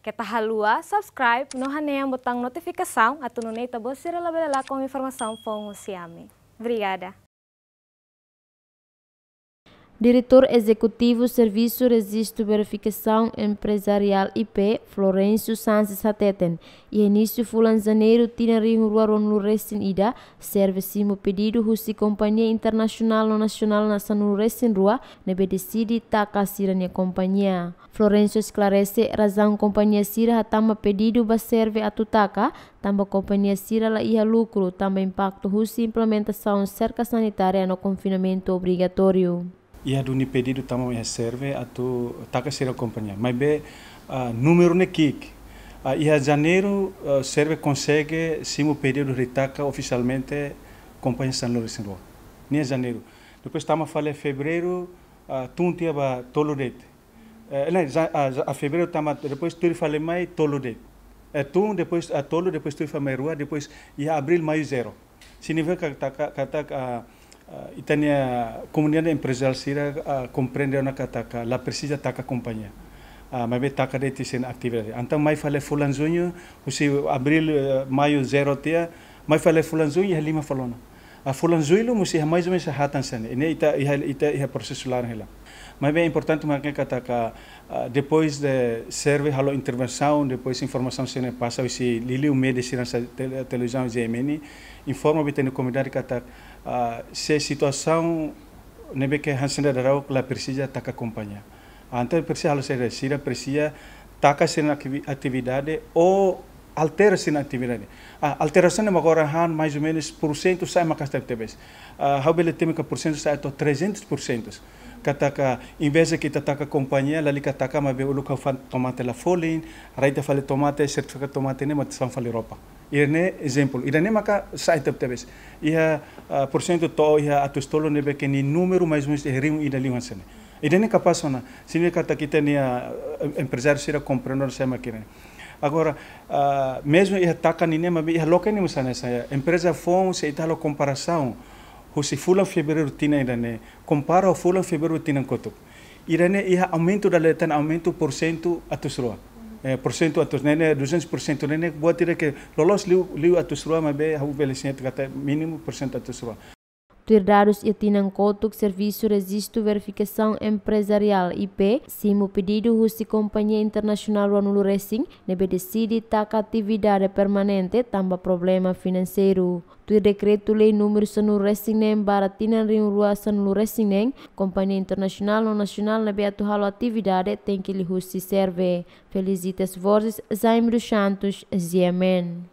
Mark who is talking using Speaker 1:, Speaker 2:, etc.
Speaker 1: Kita tá halua, subscribe, no haneam botão notificação, atununei tabo sirela belela com informação pong siame. Obrigada. Diretor Executivo Serviço Registro Verificação Empresarial IP, Florencio Sanches Sateten. E início tina tinarinho ruaron no resin ida, serve-simo pedido husi companhia internacional ou nacional na sanu resin rua, nebe decide taca sirania companhia. Florencio esclarece razão companhia sira hatama pedido ba serve atutaka, tamba companhia sira la ia lucro, tamba impacto husi implementação cerca sanitária no confinamento obrigatório
Speaker 2: ia duni pedido tamo ia serve atau taka sira companhia mas be uh, número ne kik uh, ia janeiro uh, serve consegue simo pedido ritaca oficialmente companhia São Lourenço Roa nia janeiro depois tamo fale fevereiro uh, tuntia ba tolodete uh, não, a, a fevereiro tamo depois tu fale mai tolodete é tu depois a tolo depois tu fale mai rua depois ia abril maio zero significa que tá, tá, tá, uh, ah, itania comunidade empresarial sira ah, a compreende ona kataka la precisa taka companhia uh, ah, mabe taka de tisen actividade então mais fale fulan junho o se abril eh, maio zero tia mais fale fulan junho lima falona a fulan zuilu musi mais ou menos hatan sen ini ita iha ita iha proses ular hela mas bem é importante marcar que ataca depois de serve halo intervenção depois informação se ne passa se lili o medicina sa televisão gemini é informa bem no comunidade que ataca se situação nebe que hansen da rau la precisa ataca acompanhar antes precisa halo se resira precisa taca se na atividade ou altera-se na atividade. A alteração de agora han mais ou menos por cento sai uma casta TVs. A habilidade tem que por cento sai até 300%. Kataka, em vez de que tataka companhia, lá lhe kataka mas o local fan tomate la folin, raita fale tomate, certificado tomate nem mas fan fale Europa. Irne exemplo, irne maca sai tap TVs. Ia por cento to ia atustolo nem que nem número mais ou menos rim ida liwansene. Irene capaz ona, sine kataka que tenha empresário será comprando essa máquina. Agora, uh, mesmo ia taca ninema, ia loca nem musa nessa. Empresa fom, se italo comparação, o se fulan fevereiro tina irane, compara o fulan fevereiro tinha tina kotuk. Irane ia aumento da letan, aumento por cento a tusroa. Uhum. Eh, por cento a tus né 200 por cento né boa tira que lolos liu, liu a tusroa, mas be, hau belesinha, mínimo por cento a tu sua
Speaker 1: dados e Tinancotuk Serviço Registro Verificação Empresarial IP, sim o pedido Rusi Companhia Internacional Anulu Racing, deve decidir taca atividade permanente tamba problema financeiro. Tu decreto lei número sanu racing nem baratina rin rua sanu racing nem, companhia internacional ou nacional nebe atuhalo atividade tem que lhe Rusi serve. Felicitas vozes, Zaimro Santos, Ziemen.